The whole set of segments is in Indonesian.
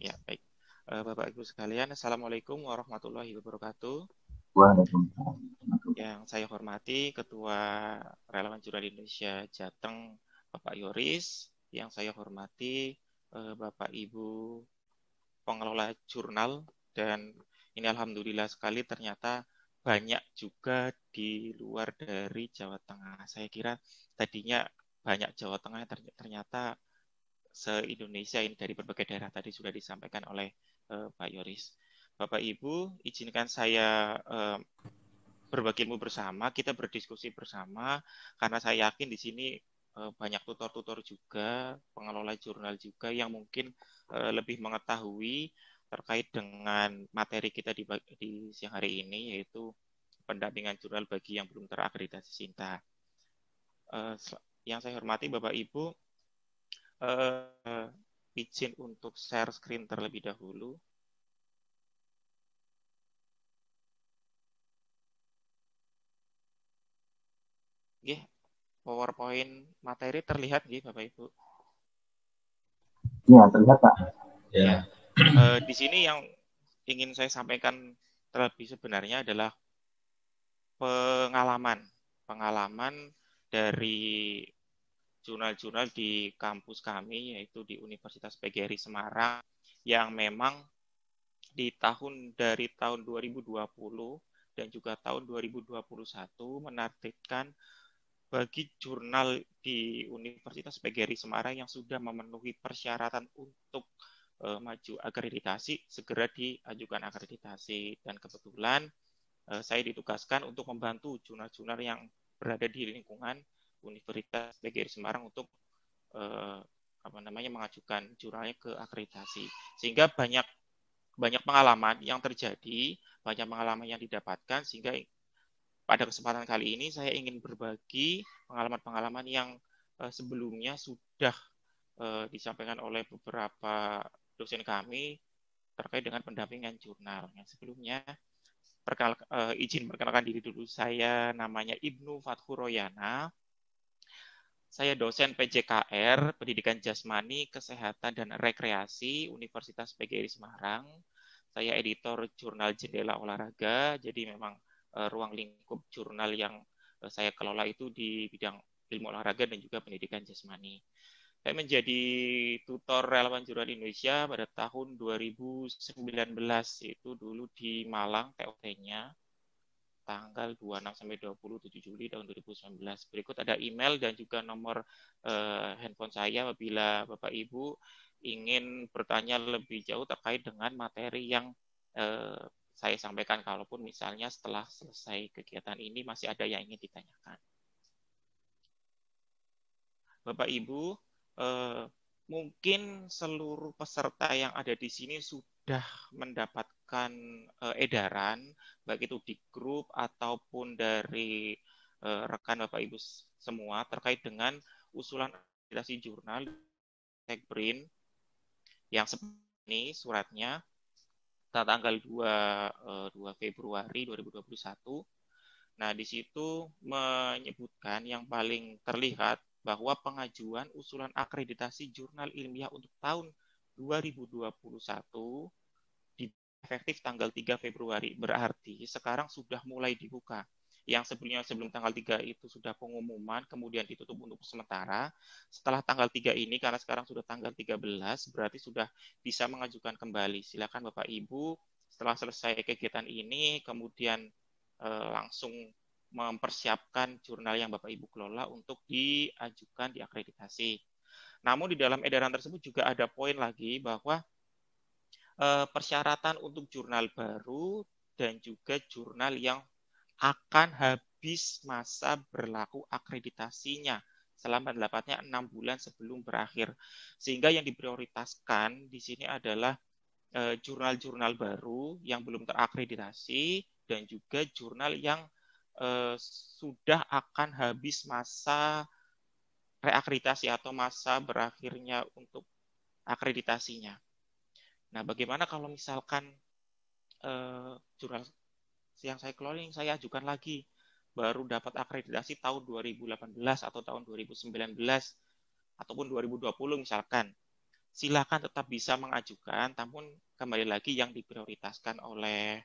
Ya, baik. Eh, Bapak Ibu sekalian, Assalamualaikum warahmatullahi wabarakatuh. Yang saya hormati Ketua Relawan Jurnal Indonesia Jateng, Bapak Yoris. Yang saya hormati eh, Bapak Ibu pengelola jurnal dan ini alhamdulillah sekali ternyata banyak juga di luar dari Jawa Tengah. Saya kira tadinya banyak Jawa Tengah ternyata se-Indonesia ini dari berbagai daerah tadi sudah disampaikan oleh uh, Pak Yoris. Bapak Ibu, izinkan saya uh, berbagi ilmu bersama, kita berdiskusi bersama karena saya yakin di sini uh, banyak tutor-tutor juga, pengelola jurnal juga yang mungkin uh, lebih mengetahui terkait dengan materi kita di, di siang hari ini yaitu pendampingan jurnal bagi yang belum terakreditasi Sinta. Uh, yang saya hormati Bapak Ibu, uh, izin untuk share screen terlebih dahulu. Oke, PowerPoint materi terlihat ya, Bapak Ibu? Ya, terlihat Pak. Ya. Uh, di sini yang ingin saya sampaikan terlebih sebenarnya adalah pengalaman, pengalaman dari jurnal-jurnal di kampus kami yaitu di Universitas PGRI Semarang yang memang di tahun dari tahun 2020 dan juga tahun 2021 menargetkan bagi jurnal di Universitas PGRI Semarang yang sudah memenuhi persyaratan untuk uh, maju akreditasi segera diajukan akreditasi dan kebetulan uh, saya ditugaskan untuk membantu jurnal-jurnal yang berada di lingkungan Universitas PGRI Semarang untuk eh, apa namanya mengajukan jurnalnya ke akreditasi sehingga banyak banyak pengalaman yang terjadi banyak pengalaman yang didapatkan sehingga pada kesempatan kali ini saya ingin berbagi pengalaman-pengalaman yang eh, sebelumnya sudah eh, disampaikan oleh beberapa dosen kami terkait dengan pendampingan jurnal yang sebelumnya perkenal, eh, izin perkenalkan diri dulu saya namanya Ibnu Fathu Royana saya dosen PJKR, Pendidikan Jasmani, Kesehatan dan Rekreasi, Universitas PGRI Semarang. Saya editor jurnal Jendela Olahraga, jadi memang uh, ruang lingkup jurnal yang uh, saya kelola itu di bidang ilmu olahraga dan juga pendidikan jasmani. Saya menjadi tutor relawan jurnal Indonesia pada tahun 2019, itu dulu di Malang TOT-nya tanggal 26 sampai 27 Juli tahun 2019. Berikut ada email dan juga nomor uh, handphone saya apabila Bapak Ibu ingin bertanya lebih jauh terkait dengan materi yang uh, saya sampaikan kalaupun misalnya setelah selesai kegiatan ini masih ada yang ingin ditanyakan. Bapak Ibu, uh, mungkin seluruh peserta yang ada di sini sudah mendapat mengeluarkan uh, eh, edaran baik itu di grup ataupun dari uh, rekan Bapak Ibu semua terkait dengan usulan akreditasi jurnal Techprint yang ini suratnya tanggal 2 2 eh, Februari 2021. Nah, di situ menyebutkan yang paling terlihat bahwa pengajuan usulan akreditasi jurnal ilmiah untuk tahun 2021 efektif tanggal 3 Februari. Berarti sekarang sudah mulai dibuka. Yang sebelumnya sebelum tanggal 3 itu sudah pengumuman, kemudian ditutup untuk sementara. Setelah tanggal 3 ini, karena sekarang sudah tanggal 13, berarti sudah bisa mengajukan kembali. Silakan Bapak Ibu, setelah selesai kegiatan ini, kemudian eh, langsung mempersiapkan jurnal yang Bapak Ibu kelola untuk diajukan diakreditasi. Namun di dalam edaran tersebut juga ada poin lagi bahwa Eh, persyaratan untuk jurnal baru dan juga jurnal yang akan habis masa berlaku akreditasinya selama dapatnya enam bulan sebelum berakhir. Sehingga yang diprioritaskan di sini adalah eh, jurnal-jurnal baru yang belum terakreditasi dan juga jurnal yang eh, sudah akan habis masa reakreditasi atau masa berakhirnya untuk akreditasinya. Nah, bagaimana kalau misalkan eh, jurnal yang saya keliling saya ajukan lagi baru dapat akreditasi tahun 2018 atau tahun 2019 ataupun 2020 misalkan. Silakan tetap bisa mengajukan, namun kembali lagi yang diprioritaskan oleh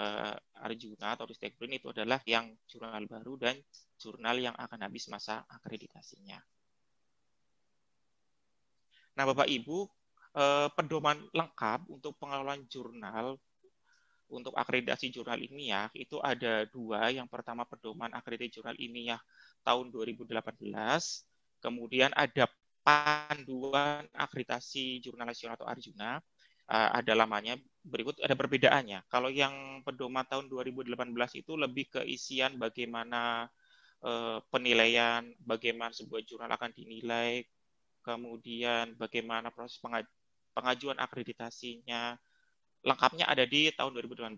eh, Arjuna atau Ristek Ristekbrin itu adalah yang jurnal baru dan jurnal yang akan habis masa akreditasinya. Nah, Bapak Ibu, eh, pedoman lengkap untuk pengelolaan jurnal untuk akreditasi jurnal ini ya itu ada dua. Yang pertama pedoman akreditasi jurnal ini ya tahun 2018, kemudian ada panduan akreditasi jurnal nasional atau Arjuna. Uh, ada lamanya. Berikut ada perbedaannya. Kalau yang pedoman tahun 2018 itu lebih ke isian bagaimana uh, penilaian, bagaimana sebuah jurnal akan dinilai, kemudian bagaimana proses pengaj pengajuan akreditasinya lengkapnya ada di tahun 2018.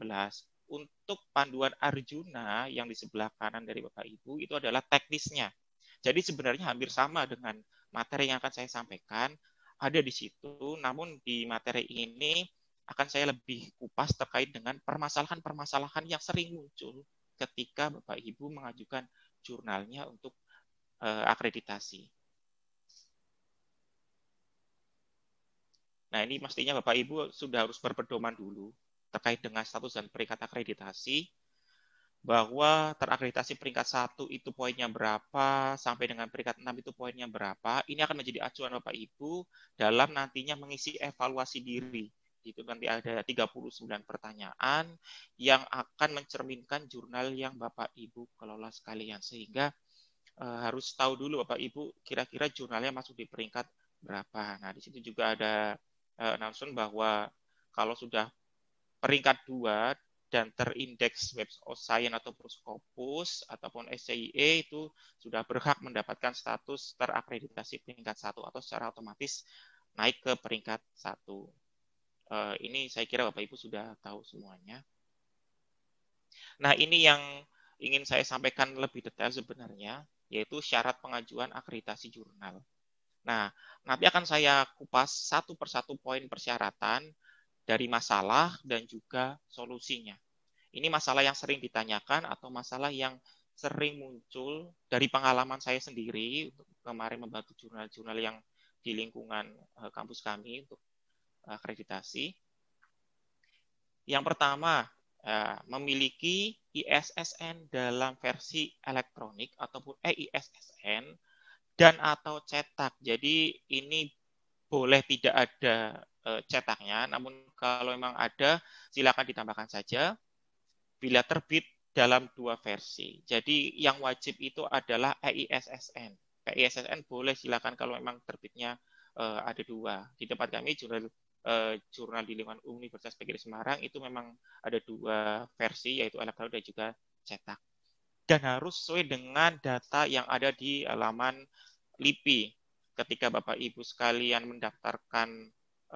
Untuk panduan Arjuna yang di sebelah kanan dari Bapak Ibu itu adalah teknisnya. Jadi sebenarnya hampir sama dengan materi yang akan saya sampaikan ada di situ, namun di materi ini akan saya lebih kupas terkait dengan permasalahan-permasalahan yang sering muncul ketika Bapak Ibu mengajukan jurnalnya untuk eh, akreditasi. Nah ini mestinya Bapak Ibu sudah harus berpedoman dulu terkait dengan status dan peringkat akreditasi bahwa terakreditasi peringkat satu itu poinnya berapa, sampai dengan peringkat 6 itu poinnya berapa, ini akan menjadi acuan Bapak-Ibu dalam nantinya mengisi evaluasi diri. Itu nanti ada 39 pertanyaan yang akan mencerminkan jurnal yang Bapak-Ibu kelola sekalian. Sehingga e, harus tahu dulu Bapak-Ibu kira-kira jurnalnya masuk di peringkat berapa. Nah, di situ juga ada uh, Nelson bahwa kalau sudah peringkat dua dan terindeks Web of Science atau Scopus ataupun SCIE itu sudah berhak mendapatkan status terakreditasi peringkat satu atau secara otomatis naik ke peringkat satu. Uh, ini saya kira Bapak Ibu sudah tahu semuanya. Nah ini yang ingin saya sampaikan lebih detail sebenarnya, yaitu syarat pengajuan akreditasi jurnal. Nah, nanti akan saya kupas satu persatu poin persyaratan dari masalah dan juga solusinya. Ini masalah yang sering ditanyakan atau masalah yang sering muncul dari pengalaman saya sendiri untuk kemarin membantu jurnal-jurnal yang di lingkungan eh, kampus kami untuk akreditasi. Yang pertama, eh, memiliki ISSN dalam versi elektronik ataupun EISSN dan atau cetak. Jadi ini boleh tidak ada eh, cetaknya, namun kalau memang ada silakan ditambahkan saja bila terbit dalam dua versi. Jadi yang wajib itu adalah EISSN. EISSN boleh silakan kalau memang terbitnya eh, ada dua. Di tempat kami jurnal eh, jurnal di lingkungan Universitas PGRI Semarang itu memang ada dua versi yaitu elektronik dan juga cetak dan harus sesuai dengan data yang ada di laman LIPI. Ketika Bapak Ibu sekalian mendaftarkan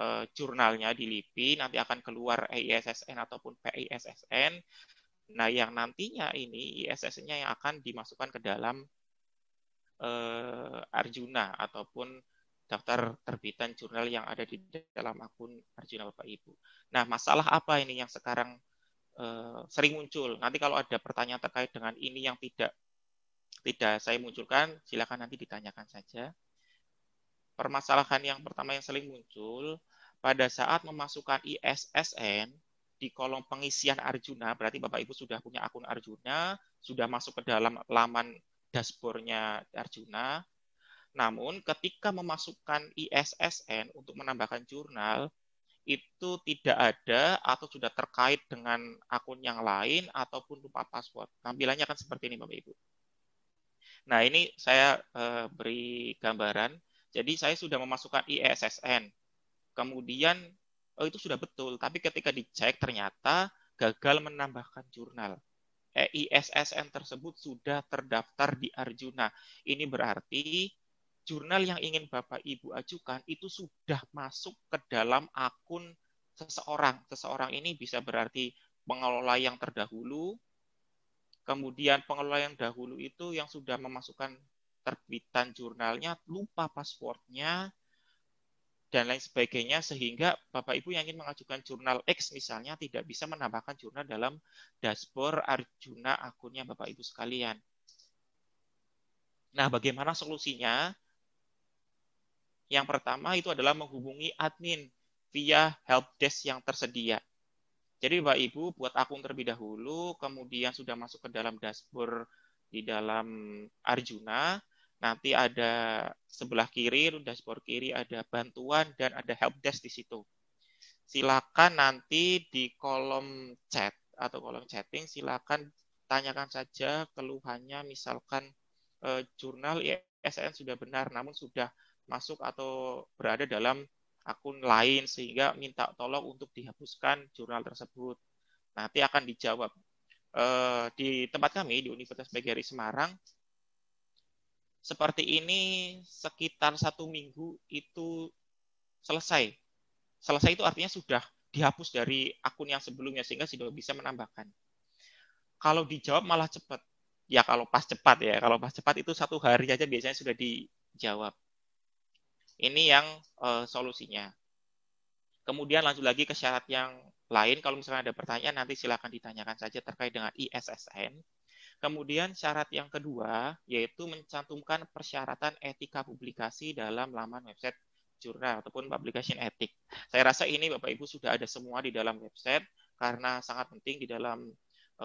uh, jurnalnya di LIPI, nanti akan keluar EISSN ataupun PISSN. Nah, yang nantinya ini ISSN-nya yang akan dimasukkan ke dalam uh, Arjuna ataupun daftar terbitan jurnal yang ada di dalam akun Arjuna Bapak Ibu. Nah, masalah apa ini yang sekarang Eh, sering muncul. Nanti kalau ada pertanyaan terkait dengan ini yang tidak tidak saya munculkan, silakan nanti ditanyakan saja. Permasalahan yang pertama yang sering muncul pada saat memasukkan ISSN di kolom pengisian Arjuna, berarti Bapak Ibu sudah punya akun Arjuna, sudah masuk ke dalam laman dashboardnya Arjuna. Namun ketika memasukkan ISSN untuk menambahkan jurnal, itu tidak ada atau sudah terkait dengan akun yang lain ataupun lupa password. Tampilannya akan seperti ini Bapak Ibu. Nah, ini saya eh, beri gambaran. Jadi saya sudah memasukkan ISSN. Kemudian oh itu sudah betul, tapi ketika dicek ternyata gagal menambahkan jurnal. Eh, ISSN tersebut sudah terdaftar di Arjuna. Ini berarti jurnal yang ingin Bapak Ibu ajukan itu sudah masuk ke dalam akun seseorang. Seseorang ini bisa berarti pengelola yang terdahulu, kemudian pengelola yang dahulu itu yang sudah memasukkan terbitan jurnalnya, lupa passwordnya, dan lain sebagainya, sehingga Bapak Ibu yang ingin mengajukan jurnal X misalnya tidak bisa menambahkan jurnal dalam dashboard Arjuna akunnya Bapak Ibu sekalian. Nah, bagaimana solusinya? Yang pertama itu adalah menghubungi admin via helpdesk yang tersedia. Jadi Bapak Ibu buat akun terlebih dahulu, kemudian sudah masuk ke dalam dashboard di dalam Arjuna, nanti ada sebelah kiri, dashboard kiri ada bantuan dan ada helpdesk di situ. Silakan nanti di kolom chat atau kolom chatting silakan tanyakan saja keluhannya misalkan eh, jurnal ISN sudah benar namun sudah masuk atau berada dalam akun lain sehingga minta tolong untuk dihapuskan jurnal tersebut. Nanti akan dijawab. Eh, di tempat kami di Universitas PGRI Semarang seperti ini sekitar satu minggu itu selesai. Selesai itu artinya sudah dihapus dari akun yang sebelumnya sehingga sudah bisa menambahkan. Kalau dijawab malah cepat. Ya kalau pas cepat ya, kalau pas cepat itu satu hari aja biasanya sudah dijawab. Ini yang uh, solusinya. Kemudian lanjut lagi ke syarat yang lain. Kalau misalnya ada pertanyaan, nanti silakan ditanyakan saja terkait dengan ISSN. Kemudian syarat yang kedua yaitu mencantumkan persyaratan etika publikasi dalam laman website jurnal ataupun publication etik. Saya rasa ini Bapak Ibu sudah ada semua di dalam website karena sangat penting di dalam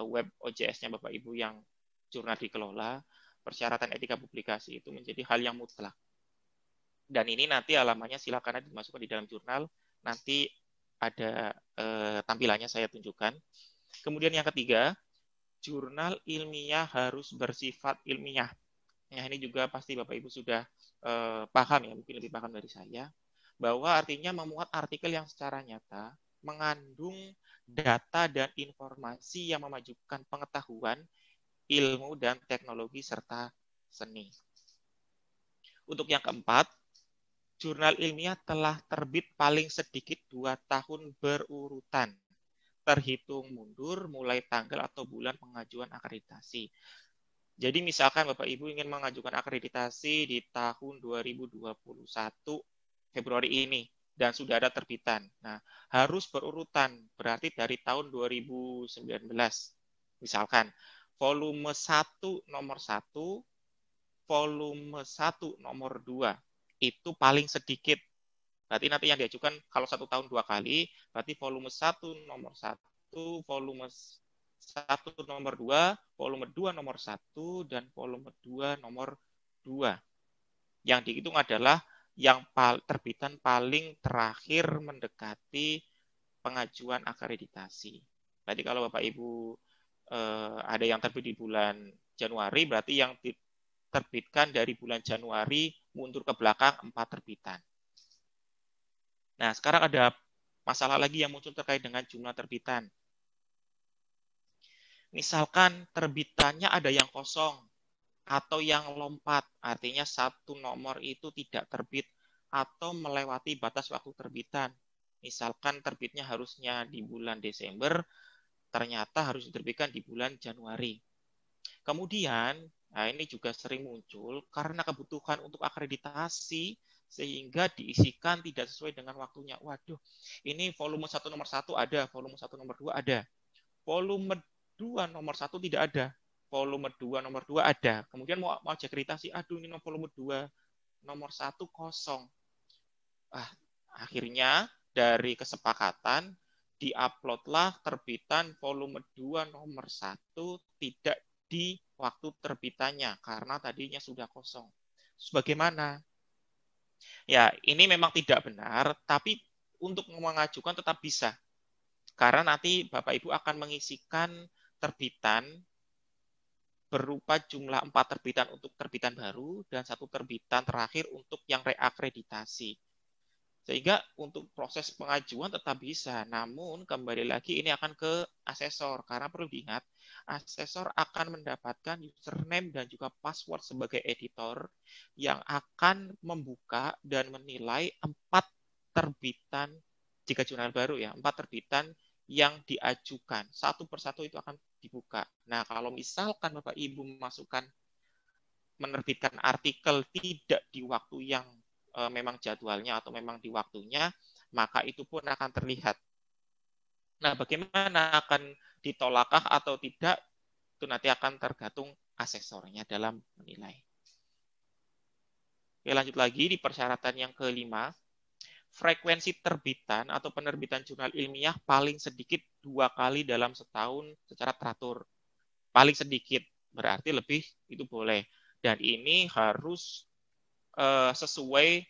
eh, web OJS-nya Bapak Ibu yang jurnal dikelola, persyaratan etika publikasi itu menjadi hal yang mutlak dan ini nanti alamannya silakan aja dimasukkan di dalam jurnal. Nanti ada eh, tampilannya saya tunjukkan. Kemudian yang ketiga, jurnal ilmiah harus bersifat ilmiah. Ya, ini juga pasti Bapak Ibu sudah eh, paham ya, mungkin lebih paham dari saya, bahwa artinya memuat artikel yang secara nyata mengandung data dan informasi yang memajukan pengetahuan, ilmu dan teknologi serta seni. Untuk yang keempat, jurnal ilmiah telah terbit paling sedikit dua tahun berurutan, terhitung mundur mulai tanggal atau bulan pengajuan akreditasi. Jadi misalkan Bapak Ibu ingin mengajukan akreditasi di tahun 2021 Februari ini, dan sudah ada terbitan. Nah, harus berurutan, berarti dari tahun 2019. Misalkan, volume 1 nomor 1, volume 1 nomor 2, itu paling sedikit. Berarti nanti yang diajukan kalau satu tahun dua kali, berarti volume satu nomor satu, volume satu nomor dua, volume dua nomor satu, dan volume dua nomor dua. Yang dihitung adalah yang terbitan paling terakhir mendekati pengajuan akreditasi. Berarti kalau Bapak Ibu eh, ada yang terbit di bulan Januari, berarti yang terbitkan dari bulan Januari mundur ke belakang empat terbitan. Nah, sekarang ada masalah lagi yang muncul terkait dengan jumlah terbitan. Misalkan terbitannya ada yang kosong atau yang lompat, artinya satu nomor itu tidak terbit atau melewati batas waktu terbitan. Misalkan terbitnya harusnya di bulan Desember, ternyata harus diterbitkan di bulan Januari. Kemudian Nah, ini juga sering muncul karena kebutuhan untuk akreditasi sehingga diisikan tidak sesuai dengan waktunya. Waduh, ini volume satu nomor satu ada, volume satu nomor dua ada. Volume dua nomor satu tidak ada, volume dua nomor dua ada. Kemudian mau mau cek akreditasi, aduh ini volume dua nomor satu kosong. Ah, akhirnya dari kesepakatan diuploadlah terbitan volume 2 nomor satu tidak di waktu terbitannya karena tadinya sudah kosong. Sebagaimana? Ya, ini memang tidak benar, tapi untuk mengajukan tetap bisa. Karena nanti Bapak Ibu akan mengisikan terbitan berupa jumlah empat terbitan untuk terbitan baru dan satu terbitan terakhir untuk yang reakreditasi. Sehingga untuk proses pengajuan tetap bisa, namun kembali lagi ini akan ke asesor karena perlu diingat asesor akan mendapatkan username dan juga password sebagai editor yang akan membuka dan menilai empat terbitan jika jurnal baru ya, empat terbitan yang diajukan. Satu persatu itu akan dibuka. Nah, kalau misalkan Bapak Ibu memasukkan menerbitkan artikel tidak di waktu yang uh, memang jadwalnya atau memang di waktunya, maka itu pun akan terlihat. Nah, bagaimana akan ditolakkah atau tidak, itu nanti akan tergantung asesornya dalam menilai. Oke, lanjut lagi di persyaratan yang kelima, frekuensi terbitan atau penerbitan jurnal ilmiah paling sedikit dua kali dalam setahun secara teratur. Paling sedikit, berarti lebih itu boleh. Dan ini harus uh, sesuai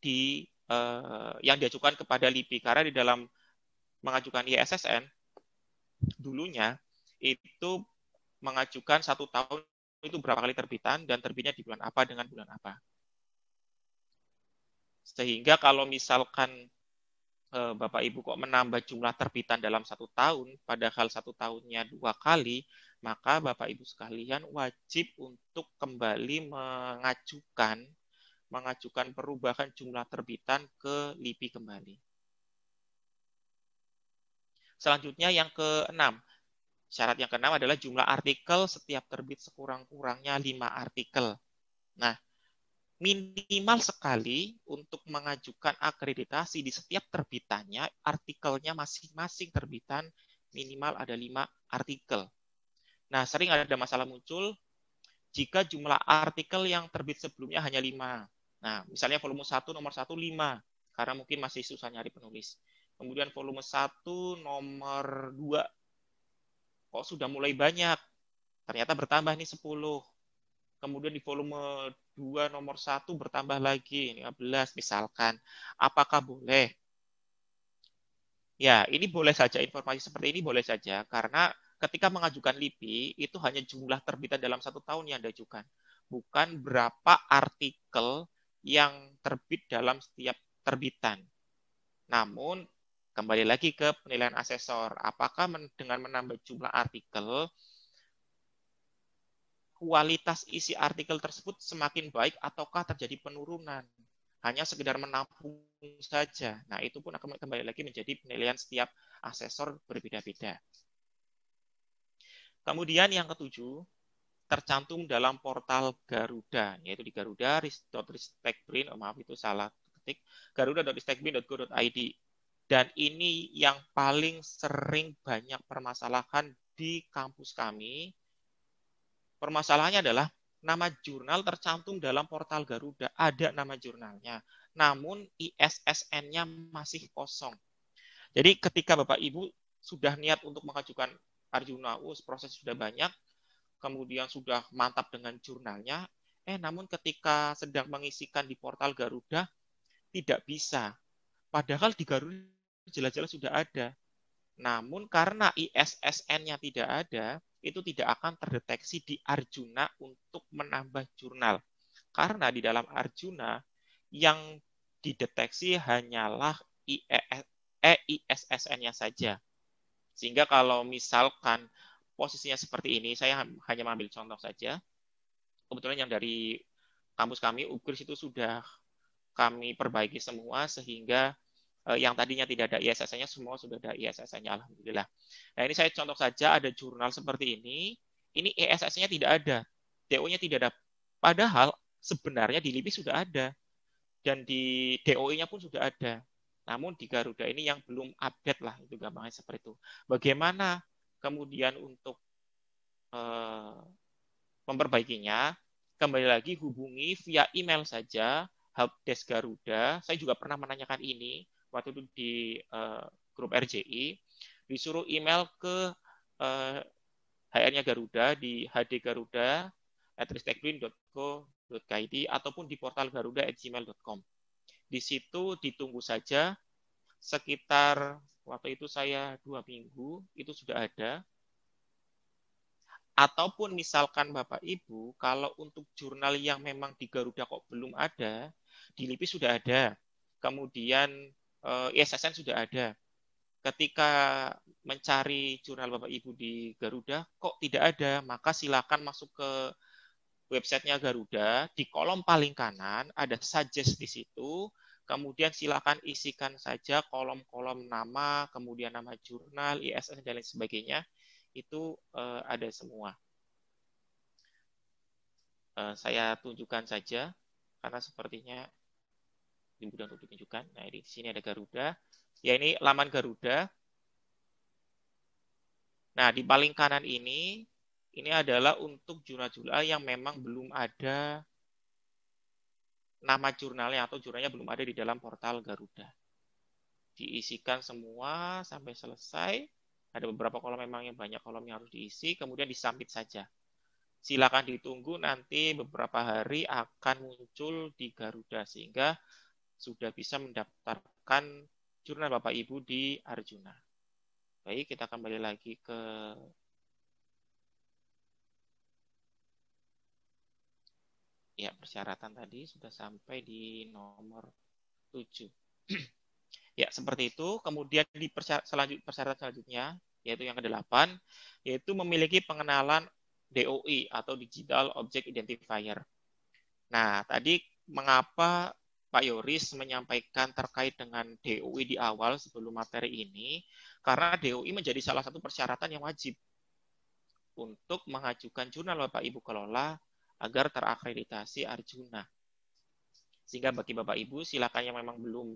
di uh, yang diajukan kepada LIPI karena di dalam mengajukan ISSN dulunya itu mengajukan satu tahun itu berapa kali terbitan dan terbitnya di bulan apa dengan bulan apa sehingga kalau misalkan eh, Bapak Ibu kok menambah jumlah terbitan dalam satu tahun, padahal satu tahunnya dua kali, maka Bapak Ibu sekalian wajib untuk kembali mengajukan mengajukan perubahan jumlah terbitan ke LIPI kembali. Selanjutnya yang keenam. Syarat yang keenam adalah jumlah artikel setiap terbit sekurang-kurangnya 5 artikel. Nah, minimal sekali untuk mengajukan akreditasi di setiap terbitannya, artikelnya masing-masing terbitan minimal ada 5 artikel. Nah, sering ada masalah muncul jika jumlah artikel yang terbit sebelumnya hanya 5. Nah, misalnya volume 1 nomor 1 5 karena mungkin masih susah nyari penulis. Kemudian volume 1 nomor 2 kok sudah mulai banyak. Ternyata bertambah nih 10. Kemudian di volume 2 nomor 1 bertambah lagi 15 misalkan. Apakah boleh? Ya, ini boleh saja informasi seperti ini boleh saja karena ketika mengajukan LIPI itu hanya jumlah terbitan dalam satu tahun yang diajukan, bukan berapa artikel yang terbit dalam setiap terbitan. Namun kembali lagi ke penilaian asesor, apakah dengan menambah jumlah artikel kualitas isi artikel tersebut semakin baik ataukah terjadi penurunan? Hanya sekedar menampung saja. Nah, itu pun akan kembali lagi menjadi penilaian setiap asesor berbeda-beda. Kemudian yang ketujuh, tercantum dalam portal Garuda, yaitu di Garuda garuda.ristekbrin, oh maaf itu salah ketik, garuda.ristekbrin.go.id. Dan ini yang paling sering banyak permasalahan di kampus kami. Permasalahannya adalah nama jurnal tercantum dalam portal Garuda, ada nama jurnalnya. Namun ISSN-nya masih kosong. Jadi ketika Bapak Ibu sudah niat untuk mengajukan Arjuna us proses sudah banyak, kemudian sudah mantap dengan jurnalnya, eh namun ketika sedang mengisikan di portal Garuda tidak bisa. Padahal di Garuda jelas-jelas sudah ada. Namun karena ISSN-nya tidak ada, itu tidak akan terdeteksi di Arjuna untuk menambah jurnal. Karena di dalam Arjuna yang dideteksi hanyalah EISSN-nya eh, saja. Sehingga kalau misalkan posisinya seperti ini, saya hanya mengambil contoh saja. Kebetulan yang dari kampus kami, UGRIS itu sudah kami perbaiki semua sehingga eh, yang tadinya tidak ada iss nya semua sudah ada iss nya alhamdulillah. Nah, ini saya contoh saja ada jurnal seperti ini. Ini iss nya tidak ada, DO-nya tidak ada. Padahal sebenarnya di LIPI sudah ada dan di DOI-nya pun sudah ada. Namun di Garuda ini yang belum update lah itu gampangnya seperti itu. Bagaimana kemudian untuk eh, memperbaikinya? Kembali lagi hubungi via email saja helpdesk Garuda. Saya juga pernah menanyakan ini waktu itu di eh, grup RJI. Disuruh email ke eh, HR-nya Garuda di hdgaruda@ristekbrin.co.id ataupun di portal garuda@gmail.com. Di situ ditunggu saja sekitar waktu itu saya dua minggu itu sudah ada. Ataupun misalkan Bapak Ibu, kalau untuk jurnal yang memang di Garuda kok belum ada, di LIPI sudah ada, kemudian eh, ISSN sudah ada. Ketika mencari jurnal Bapak Ibu di Garuda, kok tidak ada, maka silakan masuk ke websitenya Garuda, di kolom paling kanan ada suggest di situ, Kemudian silakan isikan saja kolom-kolom nama, kemudian nama jurnal, ISSN dan lain sebagainya. Itu uh, ada semua. Uh, saya tunjukkan saja karena sepertinya mudah untuk ditunjukkan. Nah, di sini ada Garuda. Ya, ini laman Garuda. Nah, di paling kanan ini, ini adalah untuk jurnal-jurnal yang memang belum ada nama jurnalnya atau jurnalnya belum ada di dalam portal Garuda. Diisikan semua sampai selesai. Ada beberapa kolom memang yang banyak kolom yang harus diisi, kemudian disambit saja. Silakan ditunggu nanti beberapa hari akan muncul di Garuda sehingga sudah bisa mendaftarkan jurnal Bapak Ibu di Arjuna. Baik, kita kembali lagi ke ya persyaratan tadi sudah sampai di nomor 7. ya, seperti itu. Kemudian di persyarat, persyaratan selanjutnya, yaitu yang ke-8, yaitu memiliki pengenalan DOI atau Digital Object Identifier. Nah, tadi mengapa Pak Yoris menyampaikan terkait dengan DOI di awal sebelum materi ini, karena DOI menjadi salah satu persyaratan yang wajib untuk mengajukan jurnal Bapak Ibu Kelola agar terakreditasi Arjuna. Sehingga bagi Bapak Ibu silakan yang memang belum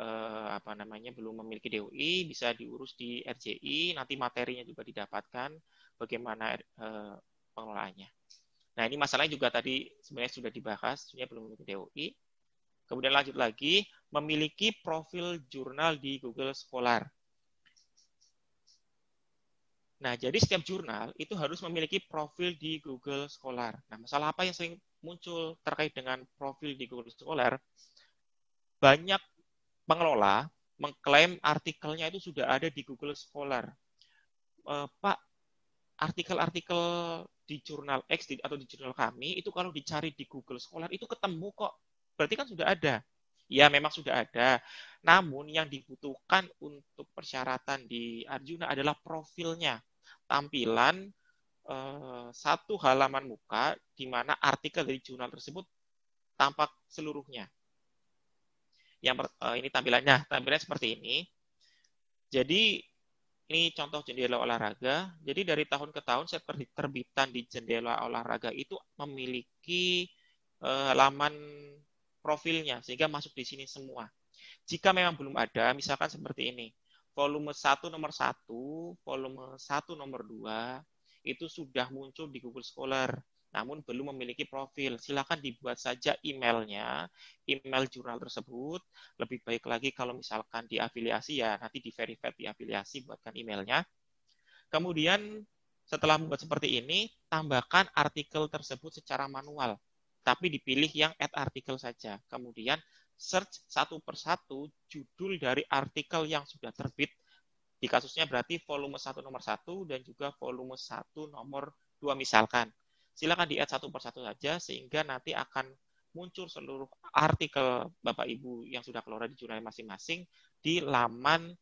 eh, apa namanya belum memiliki DOI bisa diurus di RJI, nanti materinya juga didapatkan bagaimana eh, pengelolaannya. Nah, ini masalahnya juga tadi sebenarnya sudah dibahas, sebenarnya belum memiliki DOI. Kemudian lanjut lagi, memiliki profil jurnal di Google Scholar. Nah, jadi setiap jurnal itu harus memiliki profil di Google Scholar. Nah, masalah apa yang sering muncul terkait dengan profil di Google Scholar? Banyak pengelola mengklaim artikelnya itu sudah ada di Google Scholar. Eh, Pak, artikel-artikel di jurnal X atau di jurnal kami itu kalau dicari di Google Scholar itu ketemu kok. Berarti kan sudah ada ya memang sudah ada. Namun yang dibutuhkan untuk persyaratan di Arjuna adalah profilnya, tampilan eh, satu halaman muka di mana artikel dari jurnal tersebut tampak seluruhnya. Yang eh, ini tampilannya, tampilannya seperti ini. Jadi ini contoh jendela olahraga. Jadi dari tahun ke tahun terbitan di jendela olahraga itu memiliki eh, halaman profilnya sehingga masuk di sini semua. Jika memang belum ada, misalkan seperti ini. Volume 1 nomor 1, volume 1 nomor 2 itu sudah muncul di Google Scholar namun belum memiliki profil. Silakan dibuat saja emailnya, email jurnal tersebut. Lebih baik lagi kalau misalkan diafiliasi ya, nanti diverifikasi verified diafiliasi buatkan emailnya. Kemudian setelah membuat seperti ini, tambahkan artikel tersebut secara manual tapi dipilih yang add artikel saja. Kemudian search satu persatu judul dari artikel yang sudah terbit. Di kasusnya berarti volume 1 nomor 1 dan juga volume 1 nomor 2 misalkan. Silakan di-add satu persatu saja sehingga nanti akan muncul seluruh artikel Bapak Ibu yang sudah keluar di jurnal masing-masing di laman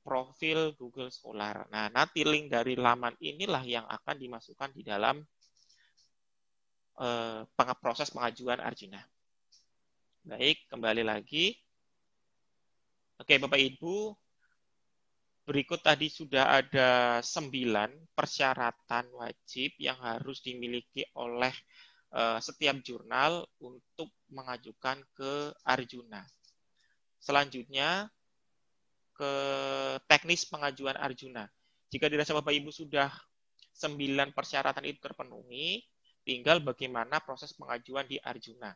profil Google Scholar. Nah, nanti link dari laman inilah yang akan dimasukkan di dalam eh, proses pengajuan Arjuna. Baik, kembali lagi. Oke, Bapak Ibu, berikut tadi sudah ada sembilan persyaratan wajib yang harus dimiliki oleh eh, setiap jurnal untuk mengajukan ke Arjuna. Selanjutnya, ke teknis pengajuan Arjuna. Jika dirasa Bapak Ibu sudah sembilan persyaratan itu terpenuhi, tinggal bagaimana proses pengajuan di Arjuna.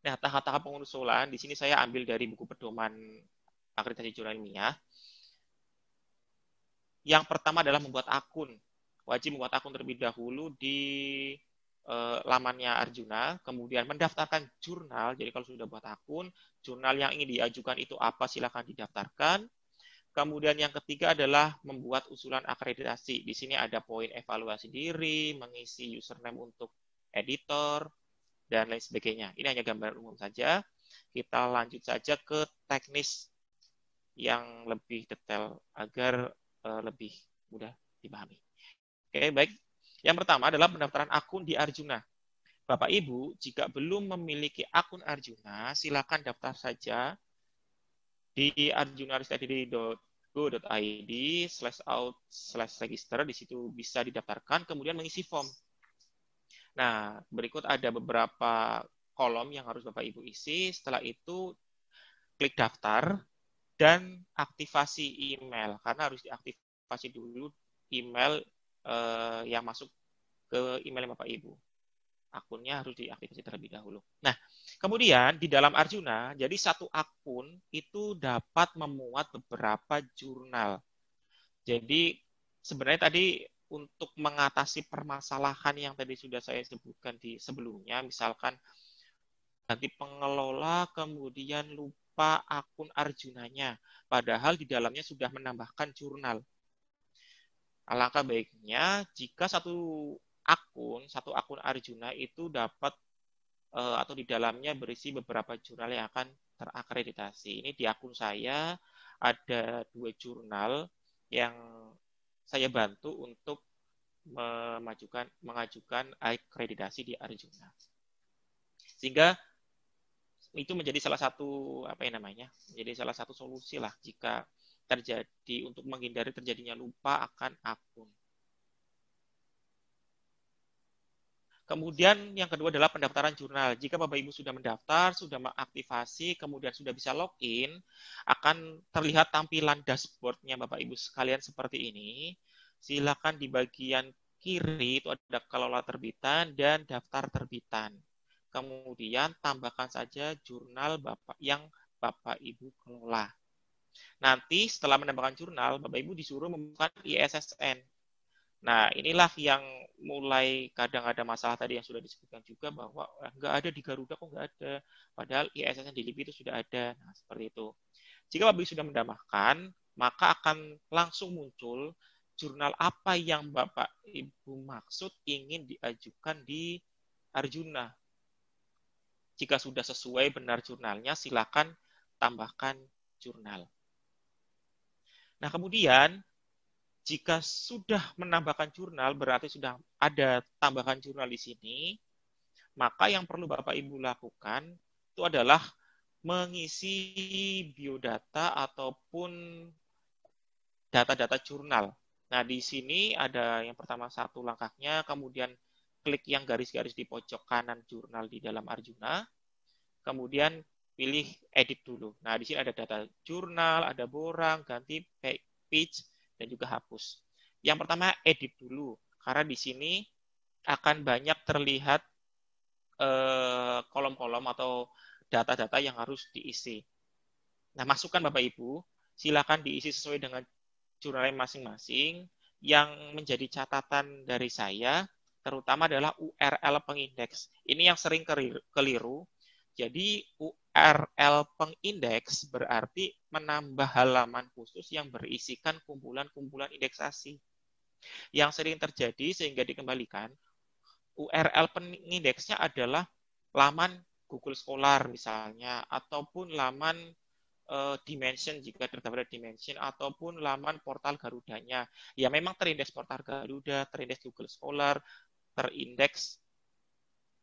Nah, tahap-tahap pengusulan di sini saya ambil dari buku pedoman akreditasi jurnal ilmiah. Ya. Yang pertama adalah membuat akun. Wajib membuat akun terlebih dahulu di e, lamannya Arjuna, kemudian mendaftarkan jurnal. Jadi kalau sudah buat akun, jurnal yang ingin diajukan itu apa silakan didaftarkan. Kemudian yang ketiga adalah membuat usulan akreditasi. Di sini ada poin evaluasi diri, mengisi username untuk editor, dan lain sebagainya. Ini hanya gambaran umum saja. Kita lanjut saja ke teknis yang lebih detail agar eh, lebih mudah dipahami. Oke, baik. Yang pertama adalah pendaftaran akun di Arjuna. Bapak Ibu, jika belum memiliki akun Arjuna, silakan daftar saja di arjunaristadi.go.id slash out slash register di situ bisa didaftarkan kemudian mengisi form. Nah, berikut ada beberapa kolom yang harus Bapak Ibu isi. Setelah itu klik daftar dan aktivasi email karena harus diaktifasi dulu email eh, yang masuk ke email Bapak Ibu akunnya harus diaktifasi terlebih dahulu. Nah, kemudian di dalam Arjuna, jadi satu akun itu dapat memuat beberapa jurnal. Jadi sebenarnya tadi untuk mengatasi permasalahan yang tadi sudah saya sebutkan di sebelumnya, misalkan nanti pengelola kemudian lupa akun Arjunanya, padahal di dalamnya sudah menambahkan jurnal. Alangkah baiknya jika satu akun, satu akun Arjuna itu dapat uh, atau di dalamnya berisi beberapa jurnal yang akan terakreditasi. Ini di akun saya ada dua jurnal yang saya bantu untuk memajukan mengajukan akreditasi di Arjuna. Sehingga itu menjadi salah satu apa ya namanya? Menjadi salah satu solusi lah jika terjadi untuk menghindari terjadinya lupa akan akun. Kemudian yang kedua adalah pendaftaran jurnal. Jika Bapak Ibu sudah mendaftar, sudah mengaktifasi, kemudian sudah bisa login, akan terlihat tampilan dashboardnya Bapak Ibu sekalian seperti ini. Silakan di bagian kiri itu ada kelola terbitan dan daftar terbitan. Kemudian tambahkan saja jurnal Bapak yang Bapak Ibu kelola. Nanti setelah menambahkan jurnal, Bapak Ibu disuruh membuka ISSN. Nah, inilah yang mulai kadang ada masalah tadi yang sudah disebutkan juga bahwa enggak ada di Garuda kok enggak ada, padahal ISS yang di LIPI itu sudah ada. Nah, seperti itu. Jika Bapak Ibu sudah mendamahkan, maka akan langsung muncul jurnal apa yang Bapak Ibu maksud ingin diajukan di Arjuna. Jika sudah sesuai benar jurnalnya, silakan tambahkan jurnal. Nah, kemudian jika sudah menambahkan jurnal, berarti sudah ada tambahan jurnal di sini, maka yang perlu Bapak Ibu lakukan itu adalah mengisi biodata ataupun data-data jurnal. Nah, di sini ada yang pertama satu langkahnya, kemudian klik yang garis-garis di pojok kanan jurnal di dalam Arjuna, kemudian pilih edit dulu. Nah, di sini ada data jurnal, ada borang, ganti page, dan juga hapus. Yang pertama edit dulu karena di sini akan banyak terlihat eh, kolom-kolom atau data-data yang harus diisi. Nah, masukkan Bapak Ibu, silakan diisi sesuai dengan jurnal masing-masing. Yang menjadi catatan dari saya terutama adalah URL pengindeks. Ini yang sering keliru jadi URL pengindeks berarti menambah halaman khusus yang berisikan kumpulan-kumpulan indeksasi. Yang sering terjadi sehingga dikembalikan, URL pengindeksnya adalah laman Google Scholar misalnya, ataupun laman eh, dimension jika terdapat dimension ataupun laman portal Garudanya. Ya memang terindeks portal Garuda, terindeks Google Scholar, terindeks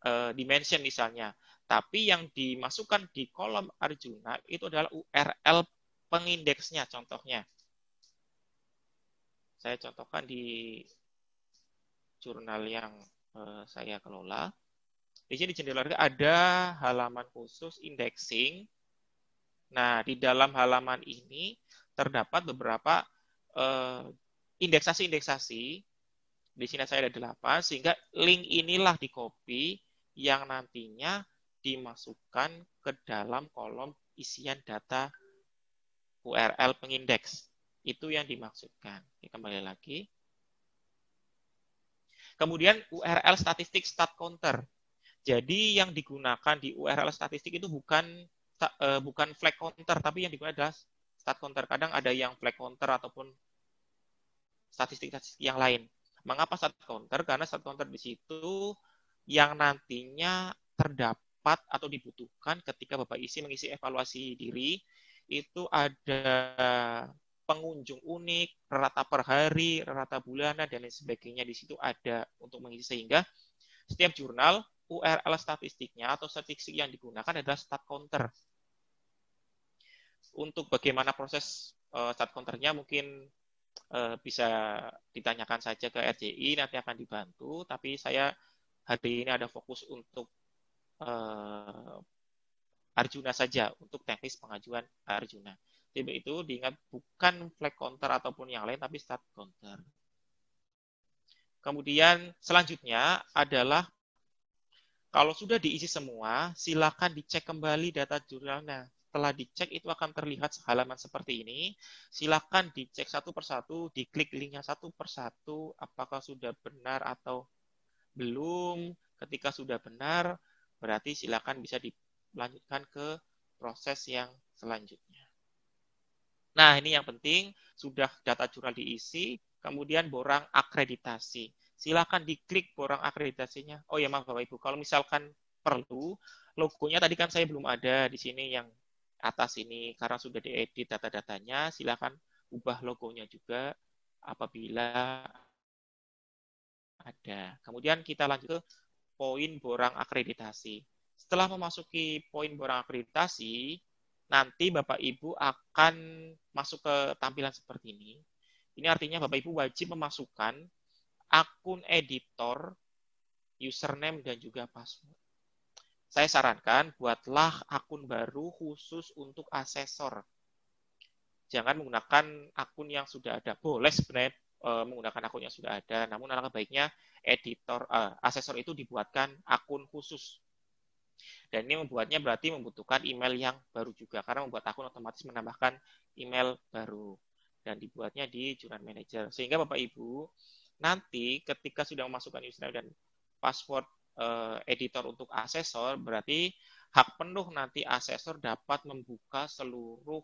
uh, dimension misalnya. Tapi yang dimasukkan di kolom Arjuna itu adalah URL pengindeksnya contohnya. Saya contohkan di jurnal yang eh, saya kelola. Di sini di jendela ada halaman khusus indexing. Nah, di dalam halaman ini terdapat beberapa eh, indeksasi-indeksasi. di sini saya ada 8, sehingga link inilah di copy yang nantinya dimasukkan ke dalam kolom isian data URL pengindeks. Itu yang dimaksudkan. Oke, kembali lagi. Kemudian URL statistik stat counter. Jadi yang digunakan di URL statistik itu bukan e, bukan flag counter, tapi yang digunakan adalah stat counter. Kadang ada yang flag counter ataupun statistik-statistik yang lain. Mengapa stat counter? Karena stat counter di situ yang nantinya terdapat tepat atau dibutuhkan ketika Bapak isi mengisi evaluasi diri itu ada pengunjung unik, rata per hari, rata bulanan dan lain sebagainya di situ ada untuk mengisi sehingga setiap jurnal URL statistiknya atau statistik yang digunakan adalah stat counter. Untuk bagaimana proses uh, eh, stat counternya mungkin eh, bisa ditanyakan saja ke RJI nanti akan dibantu. Tapi saya hari ini ada fokus untuk uh, Arjuna saja untuk teknis pengajuan Arjuna. Tiba itu diingat bukan flag counter ataupun yang lain tapi start counter. Kemudian selanjutnya adalah kalau sudah diisi semua, silakan dicek kembali data jurnalnya. Setelah dicek itu akan terlihat halaman seperti ini. Silakan dicek satu persatu, diklik linknya satu persatu, apakah sudah benar atau belum. Ketika sudah benar, berarti silakan bisa dilanjutkan ke proses yang selanjutnya. Nah, ini yang penting, sudah data jurnal diisi, kemudian borang akreditasi. Silakan diklik borang akreditasinya. Oh ya, maaf Bapak Ibu, kalau misalkan perlu, logonya tadi kan saya belum ada di sini yang atas ini, karena sudah diedit data-datanya, silakan ubah logonya juga apabila ada. Kemudian kita lanjut ke poin borang akreditasi. Setelah memasuki poin borang akreditasi, nanti Bapak Ibu akan masuk ke tampilan seperti ini. Ini artinya Bapak Ibu wajib memasukkan akun editor, username, dan juga password. Saya sarankan buatlah akun baru khusus untuk asesor. Jangan menggunakan akun yang sudah ada. Boleh sebenarnya uh, menggunakan akun yang sudah ada. Namun alangkah baiknya editor uh, asesor itu dibuatkan akun khusus. Dan ini membuatnya berarti membutuhkan email yang baru juga karena membuat akun otomatis menambahkan email baru dan dibuatnya di Jurnal Manager. Sehingga Bapak Ibu nanti ketika sudah memasukkan username dan password uh, editor untuk asesor berarti hak penuh nanti asesor dapat membuka seluruh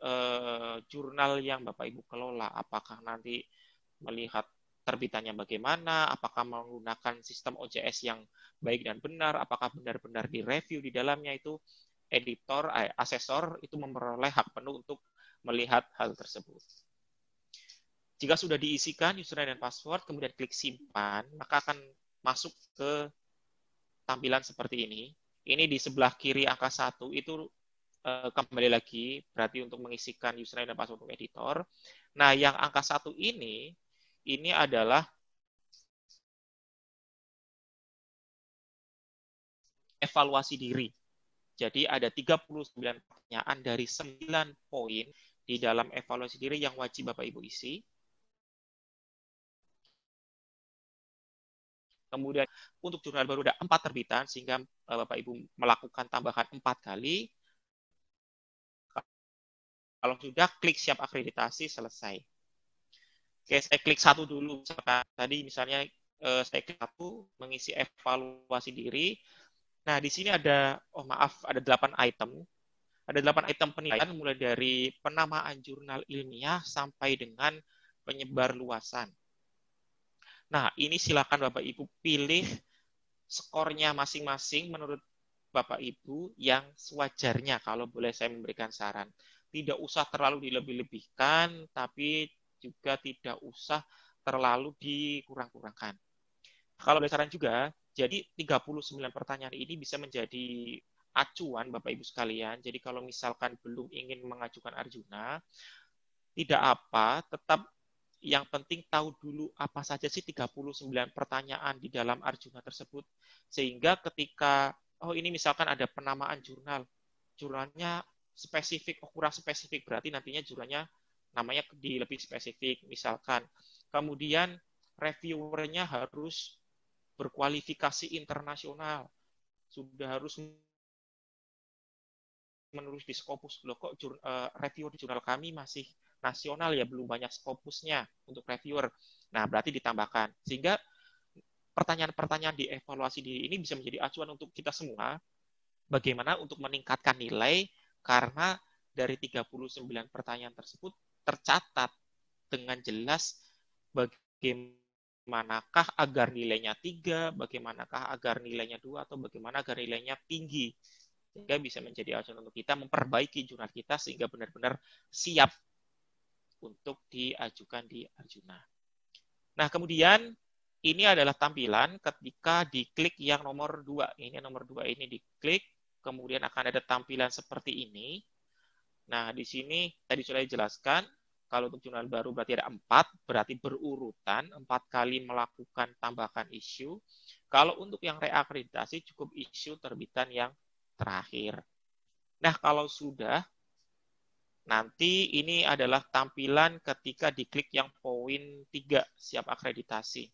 eh, jurnal yang Bapak Ibu kelola, apakah nanti melihat terbitannya bagaimana, apakah menggunakan sistem OJS yang baik dan benar, apakah benar-benar direview di dalamnya itu editor, eh, asesor itu memperoleh hak penuh untuk melihat hal tersebut. Jika sudah diisikan username dan password, kemudian klik simpan, maka akan masuk ke tampilan seperti ini. Ini di sebelah kiri angka 1 itu Eh, kembali lagi berarti untuk mengisikan username dan password untuk editor. Nah, yang angka satu ini ini adalah evaluasi diri. Jadi ada 39 pertanyaan dari 9 poin di dalam evaluasi diri yang wajib Bapak Ibu isi. Kemudian untuk jurnal baru ada empat terbitan sehingga eh, Bapak Ibu melakukan tambahan empat kali. Kalau sudah, klik siap akreditasi, selesai. Oke, saya klik satu dulu. Misalkan tadi misalnya eh, saya klik satu, mengisi evaluasi diri. Nah, di sini ada, oh maaf, ada delapan item. Ada delapan item penilaian mulai dari penamaan jurnal ilmiah sampai dengan penyebar luasan. Nah, ini silakan Bapak Ibu pilih skornya masing-masing menurut Bapak Ibu yang sewajarnya kalau boleh saya memberikan saran tidak usah terlalu dilebih-lebihkan, tapi juga tidak usah terlalu dikurang-kurangkan. Kalau saran juga, jadi 39 pertanyaan ini bisa menjadi acuan Bapak Ibu sekalian. Jadi kalau misalkan belum ingin mengajukan Arjuna, tidak apa, tetap yang penting tahu dulu apa saja sih 39 pertanyaan di dalam Arjuna tersebut. Sehingga ketika, oh ini misalkan ada penamaan jurnal, jurnalnya spesifik oh, kurang spesifik berarti nantinya jurnalnya namanya di lebih spesifik misalkan kemudian reviewernya harus berkualifikasi internasional sudah harus menulis di Scopus loh kok jur, uh, eh, reviewer di jurnal kami masih nasional ya belum banyak Scopusnya untuk reviewer nah berarti ditambahkan sehingga pertanyaan-pertanyaan di diri ini bisa menjadi acuan untuk kita semua bagaimana untuk meningkatkan nilai karena dari 39 pertanyaan tersebut tercatat dengan jelas bagaimanakah agar nilainya tiga, bagaimanakah agar nilainya dua, atau bagaimana agar nilainya tinggi. Sehingga bisa menjadi acuan untuk kita memperbaiki jurnal kita sehingga benar-benar siap untuk diajukan di Arjuna. Nah, kemudian ini adalah tampilan ketika diklik yang nomor 2. Ini nomor 2 ini diklik kemudian akan ada tampilan seperti ini. Nah, di sini tadi sudah dijelaskan, kalau untuk jurnal baru berarti ada empat, berarti berurutan, empat kali melakukan tambahkan isu. Kalau untuk yang reakreditasi cukup isu terbitan yang terakhir. Nah, kalau sudah, nanti ini adalah tampilan ketika diklik yang poin 3, siap akreditasi.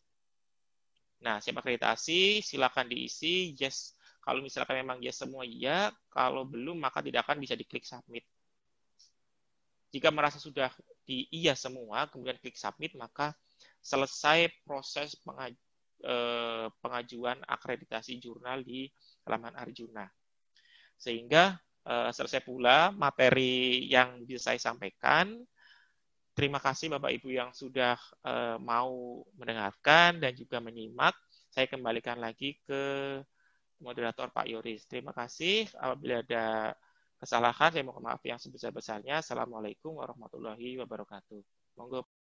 Nah, siap akreditasi, silakan diisi yes kalau misalkan memang dia semua iya, kalau belum maka tidak akan bisa diklik submit. Jika merasa sudah di iya semua, kemudian klik submit, maka selesai proses pengaj eh, pengajuan akreditasi jurnal di halaman Arjuna. Sehingga eh, selesai pula materi yang bisa saya sampaikan. Terima kasih Bapak Ibu yang sudah eh, mau mendengarkan dan juga menyimak. Saya kembalikan lagi ke moderator Pak Yoris. Terima kasih. Apabila ada kesalahan, saya mohon maaf yang sebesar-besarnya. Assalamualaikum warahmatullahi wabarakatuh. Monggo.